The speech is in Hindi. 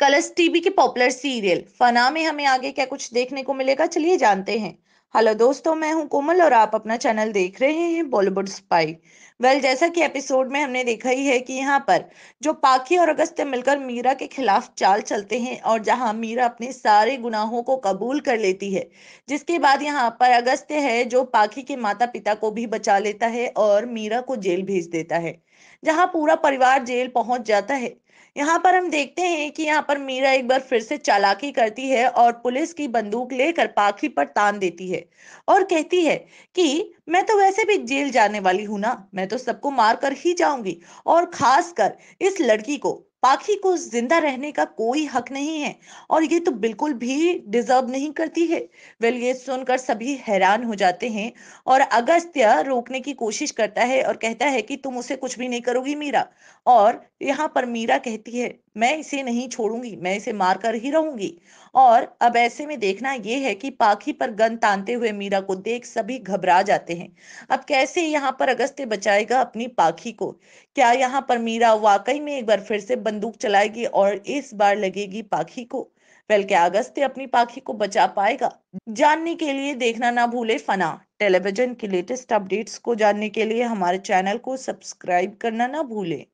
कलर्स टीवी के पॉपुलर सीरियल फना में हमें आगे क्या कुछ देखने को मिलेगा चलिए जानते हैं हेलो दोस्तों मैं हूं कोमल और आप अपना चैनल देख रहे हैं बॉलीवुड स्पाई वेल जैसा कि एपिसोड में हमने देखा ही है कि यहाँ पर जो पाखी और अगस्त्य मिलकर मीरा के खिलाफ चाल चलते हैं और जहाँ मीरा अपने सारे गुनाहों को कबूल कर लेती है जिसके बाद यहाँ पर अगस्त्य है जो पाखी के माता पिता को भी बचा लेता है और मीरा को जेल भेज देता है जहाँ पूरा परिवार जेल पहुंच जाता है यहाँ पर हम देखते हैं कि यहाँ पर मीरा एक बार फिर से चालाकी करती है और पुलिस की बंदूक लेकर पाखी पर तान देती है और कहती है कि मैं तो वैसे भी जेल जाने वाली हूं ना मैं तो सबको मार कर ही जाऊंगी और खास कर इस लड़की को पाखी को जिंदा रहने का कोई हक नहीं है और ये तो बिल्कुल भी डिजर्व नहीं करती है वेल ये सुनकर सभी हैरान हो जाते हैं और अगस्त्य रोकने की कोशिश करता है और कहता है कि तुम उसे कुछ भी नहीं करोगी मीरा और यहाँ पर मीरा कहती है मैं इसे नहीं छोड़ूंगी मैं इसे मार कर ही रहूंगी और अब ऐसे में देखना यह है कि पाखी पर गन तानते हुए मीरा को देख सभी घबरा जाते हैं अब कैसे यहाँ पर अगस्त्य बचाएगा अपनी पाखी को क्या यहाँ पर मीरा वाकई में एक बार फिर से बंदूक चलाएगी और इस बार लगेगी पाखी को क्या अगस्त्य अपनी पाखी को बचा पाएगा जानने के लिए देखना ना भूले फना टेलीविजन के लेटेस्ट अपडेट्स को जानने के लिए हमारे चैनल को सब्सक्राइब करना ना भूले